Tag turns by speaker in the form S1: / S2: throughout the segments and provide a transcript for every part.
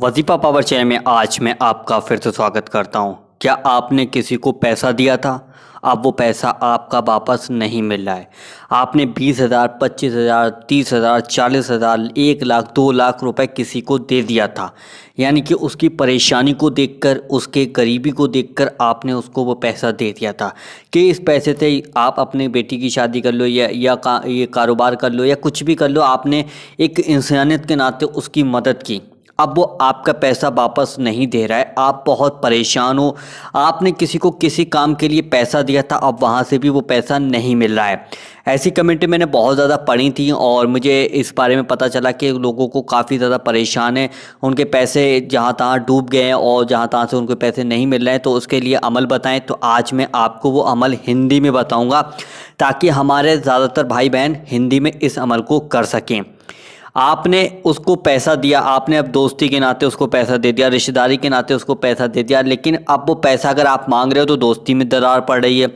S1: वजीफा power channel में आज मैं आपका फिर से स्वागत करता हूं क्या आपने किसी को पैसा दिया था अब वो पैसा आपका वापस नहीं मिल रहा है आपने बीस हज़ार पच्चीस हज़ार तीस हज़ार चालीस हज़ार एक लाख दो लाख रुपए किसी को दे दिया था यानी कि उसकी परेशानी को देखकर उसके गरीबी को देखकर आपने उसको वो पैसा दे दिया था कि इस पैसे से आप अपने बेटी की शादी कर लो या या का, ये कारोबार कर लो या कुछ भी कर लो आपने एक इंसानियत के नाते उसकी मदद की अब वो आपका पैसा वापस नहीं दे रहा है आप बहुत परेशान हो आपने किसी को किसी काम के लिए पैसा दिया था अब वहाँ से भी वो पैसा नहीं मिल रहा है ऐसी कमेंटें मैंने बहुत ज़्यादा पढ़ी थी और मुझे इस बारे में पता चला कि लोगों को काफ़ी ज़्यादा परेशान है उनके पैसे जहाँ तहाँ डूब गए हैं और जहाँ तहाँ से उनके पैसे नहीं मिल रहे हैं तो उसके लिए अमल बताएं तो आज मैं आपको वो अमल हिंदी में बताऊँगा ताकि हमारे ज़्यादातर भाई बहन हिंदी में इस अमल को कर सकें आपने उसको पैसा दिया आपने अब दोस्ती के नाते उसको पैसा दे दिया रिश्तेदारी के नाते उसको पैसा दे दिया लेकिन अब वो पैसा अगर आप मांग रहे हो तो दोस्ती में दरार पड़ रही है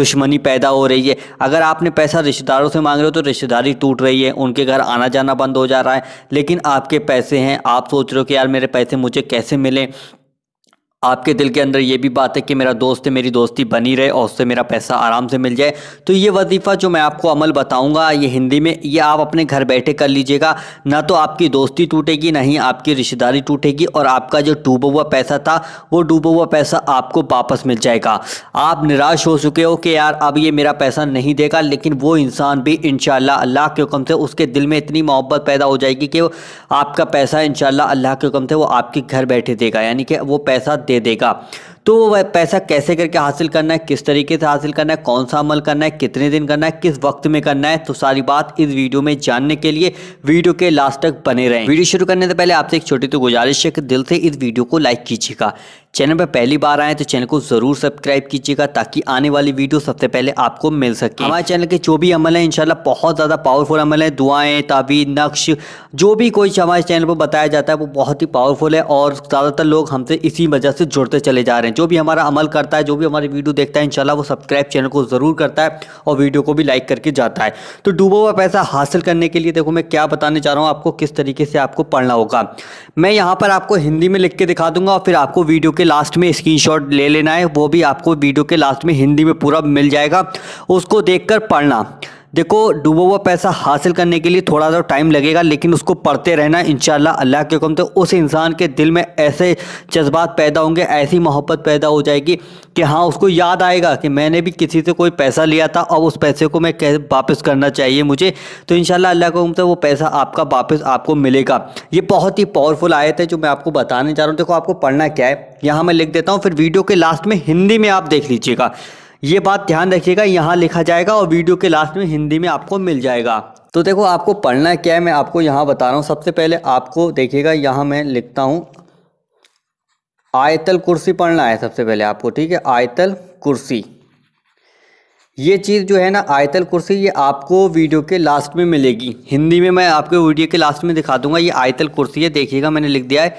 S1: दुश्मनी पैदा हो रही है अगर आपने पैसा रिश्तेदारों से मांग रहे हो तो रिश्तेदारी टूट रही है उनके घर आना जाना बंद हो जा रहा है लेकिन आपके पैसे हैं आप सोच रहे हो कि यार मेरे पैसे मुझे कैसे मिलें आपके दिल के अंदर ये भी बात है कि मेरा दोस्त है मेरी दोस्ती बनी रहे और उससे मेरा पैसा आराम से मिल जाए तो ये वजीफ़ा जो मैं आपको अमल बताऊँगा ये हिंदी में ये आप अपने घर बैठे कर लीजिएगा ना तो आपकी दोस्ती टूटेगी ना ही आपकी रिश्तेदारी टूटेगी और आपका जो डूबा हुआ पैसा था वो डूबा हुआ पैसा आपको वापस मिल जाएगा आप निराश हो चुके हो कि यार अब ये मेरा पैसा नहीं देगा लेकिन वो इंसान भी इन अल्लाह के हुक्म से उसके दिल में इतनी मोहब्बत पैदा हो जाएगी कि आपका पैसा इन अल्लाह के हुक्म से वो आपके घर बैठे देगा यानी कि वो पैसा दे दे देगा तो वह पैसा कैसे करके हासिल करना है किस तरीके से हासिल करना है कौन सा अमल करना है कितने दिन करना है किस वक्त में करना है तो सारी बात इस वीडियो में जानने के लिए वीडियो के लास्ट तक बने रहे वीडियो शुरू करने से पहले आपसे एक छोटी तो गुजारिश है कि दिल से इस वीडियो को लाइक कीजिएगा चैनल पर पहली बार आए तो चैनल को ज़रूर सब्सक्राइब कीजिएगा ताकि आने वाली वीडियो सबसे पहले आपको मिल सके हमारे चैनल के जो भी अमल है इनशाला बहुत ज़्यादा पावरफुल अमल है दुआएं ताबी नक्श जो भी कोई हमारे चैनल पर बताया जाता है वो बहुत ही पावरफुल है और ज़्यादातर लोग हमसे इसी वजह से जुड़ते चले जा रहे हैं जो भी हमारा अमल करता है जो भी हमारी वीडियो देखता है इनशाला वो सब्सक्राइब चैनल को ज़रूर करता है और वीडियो को भी लाइक करके जाता है तो डूबा हुआ पैसा हासिल करने के लिए देखो मैं क्या बताने जा रहा हूँ आपको किस तरीके से आपको पढ़ना होगा मैं यहाँ पर आपको हिंदी में लिख के दिखा दूंगा और फिर आपको वीडियो के लास्ट में स्क्रीन ले लेना है वो भी आपको वीडियो के लास्ट में हिंदी में पूरा मिल जाएगा उसको देख पढ़ना देखो डूबा हुआ पैसा हासिल करने के लिए थोड़ा सा टाइम लगेगा लेकिन उसको पढ़ते रहना इन अल्लाह के हुक्म तो उस इंसान के दिल में ऐसे जज्बात पैदा होंगे ऐसी मोहब्बत पैदा हो जाएगी कि हाँ उसको याद आएगा कि मैंने भी किसी से कोई पैसा लिया था और उस पैसे को मैं वापस करना चाहिए मुझे तो इन अल्लाह के हुक्म से वो पैसा आपका वापस आपको मिलेगा ये बहुत ही पावरफुल आए थे जो मैं आपको बताने जा रहा हूँ देखो आपको पढ़ना क्या है यहाँ मैं लिख देता हूँ फिर वीडियो के लास्ट में हिंदी में आप देख लीजिएगा ये बात ध्यान रखिएगा यहाँ लिखा जाएगा और वीडियो के लास्ट में हिंदी में आपको मिल जाएगा तो देखो आपको पढ़ना क्या है मैं आपको यहाँ बता रहा हूँ सबसे पहले आपको देखिएगा यहाँ मैं लिखता हूँ आयतल कुर्सी पढ़ना है सबसे पहले आपको ठीक है आयतल कुर्सी ये चीज़ जो है ना आयतल कुर्सी ये आपको वीडियो के लास्ट में मिलेगी हिंदी में मैं आपको वीडियो के लास्ट में दिखा दूंगा ये आयतल कुर्सी है देखिएगा मैंने लिख दिया है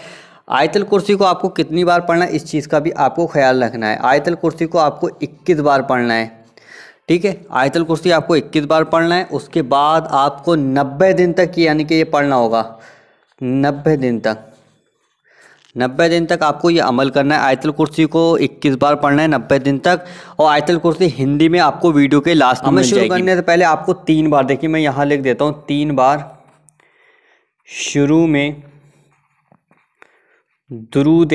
S1: आयतल कुर्सी को आपको कितनी बार पढ़ना है इस चीज़ का भी आपको ख्याल रखना है आयतल कुर्सी को आपको 21 बार पढ़ना है ठीक है आयतल कुर्सी आपको 21 बार पढ़ना है उसके बाद आपको 90 दिन तक यानी कि ये पढ़ना होगा 90 दिन तक 90 दिन तक आपको ये अमल करना है आयतल कुर्सी को 21 बार पढ़ना है 90 दिन तक और आयतल कुर्सी हिंदी में आपको वीडियो के लास्ट में शुरू करने से पहले आपको तीन बार देखिए मैं यहाँ लिख देता हूँ तीन बार शुरू में दरूद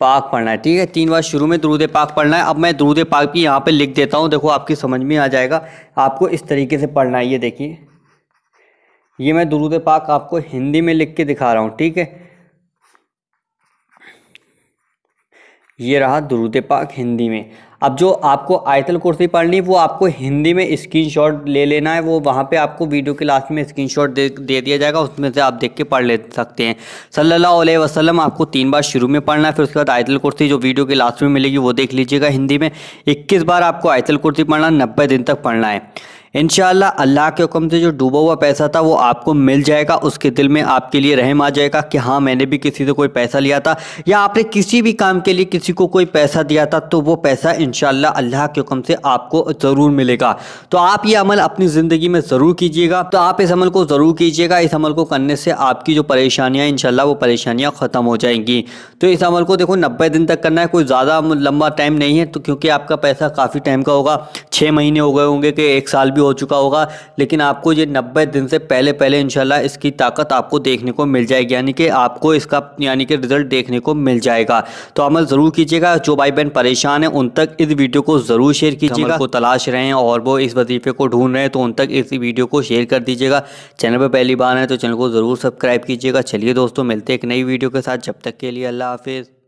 S1: पाक पढ़ना है ठीक है तीन बार शुरू में दरूद पाक पढ़ना है अब मैं दरूद पाक भी यहाँ पे लिख देता हूँ देखो आपकी समझ में आ जाएगा आपको इस तरीके से पढ़ना है ये देखिए ये मैं दरूद पाक आपको हिंदी में लिख के दिखा रहा हूँ ठीक है ये रहा दरूद पाक हिंदी में अब जो आपको आयतल कुर्सी पढ़नी वो आपको हिंदी में स्क्रीनशॉट ले लेना है वो वहाँ पे आपको वीडियो के लास्ट में स्क्रीनशॉट दे दे दिया जाएगा उसमें से आप देख के पढ़ ले सकते हैं सल्ला वसलम आपको तीन बार शुरू में पढ़ना है फिर उसके बाद आयतल कुर्सी जो वीडियो के लास्ट में मिलेगी वो देख लीजिएगा हिंदी में इक्कीस बार आपको आयतल कुर्सी पढ़ना नब्बे दिन तक पढ़ना है इन अल्लाह के हुक्म से जो डूबा हुआ पैसा था वो आपको मिल जाएगा उसके दिल में आपके लिए रहम आ जाएगा कि हाँ मैंने भी किसी से कोई पैसा लिया था या आपने किसी भी काम के लिए किसी को कोई पैसा दिया था तो वो पैसा इन अल्लाह के हुक्म से आपको ज़रूर मिलेगा तो आप ये अमल अपनी ज़िंदगी में ज़रूर कीजिएगा तो आप इस अमल को ज़रूर कीजिएगा इस अमल को करने से आपकी जो परेशानियाँ इन वो परेशानियाँ ख़त्म हो जाएंगी तो इस अमल को देखो नब्बे दिन तक करना है कोई ज़्यादा लंबा टाइम नहीं है तो क्योंकि आपका पैसा काफ़ी टाइम का होगा छः महीने हो गए होंगे कि एक साल भी हो चुका होगा लेकिन आपको ये नब्बे दिन से पहले पहले इनशाला इसकी ताकत आपको देखने को मिल जाएगी यानी कि आपको इसका यानी कि रिजल्ट देखने को मिल जाएगा तो अमल ज़रूर कीजिएगा जो भाई बहन परेशान है उन तक इस वीडियो को ज़रूर शेयर कीजिएगा को तलाश रहे हैं और वो इस वजीफे को ढूंढ रहे हैं तो उन तक इस वीडियो को शेयर कर दीजिएगा चैनल पर पहली बार है तो चैनल को ज़रूर सब्सक्राइब कीजिएगा चलिए दोस्तों मिलते एक नई वीडियो के साथ जब तक के लिए अल्लाह हाफिज़